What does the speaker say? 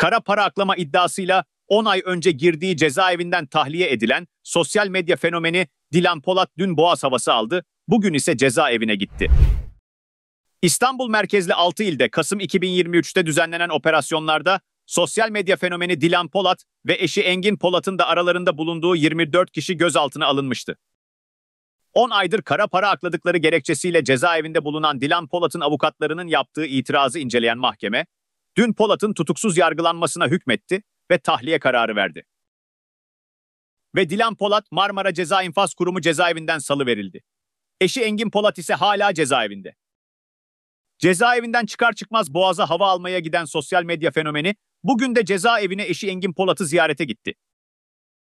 kara para aklama iddiasıyla 10 ay önce girdiği cezaevinden tahliye edilen sosyal medya fenomeni Dilan Polat dün boğaz havası aldı, bugün ise cezaevine gitti. İstanbul merkezli 6 ilde Kasım 2023'te düzenlenen operasyonlarda sosyal medya fenomeni Dilan Polat ve eşi Engin Polat'ın da aralarında bulunduğu 24 kişi gözaltına alınmıştı. 10 aydır kara para akladıkları gerekçesiyle cezaevinde bulunan Dilan Polat'ın avukatlarının yaptığı itirazı inceleyen mahkeme, dün Polat'ın tutuksuz yargılanmasına hükmetti ve tahliye kararı verdi. Ve Dilan Polat Marmara Ceza İnfaz Kurumu cezaevinden salı verildi. Eşi Engin Polat ise hala cezaevinde. Cezaevinden çıkar çıkmaz Boğaz'a hava almaya giden sosyal medya fenomeni bugün de cezaevine eşi Engin Polat'ı ziyarete gitti.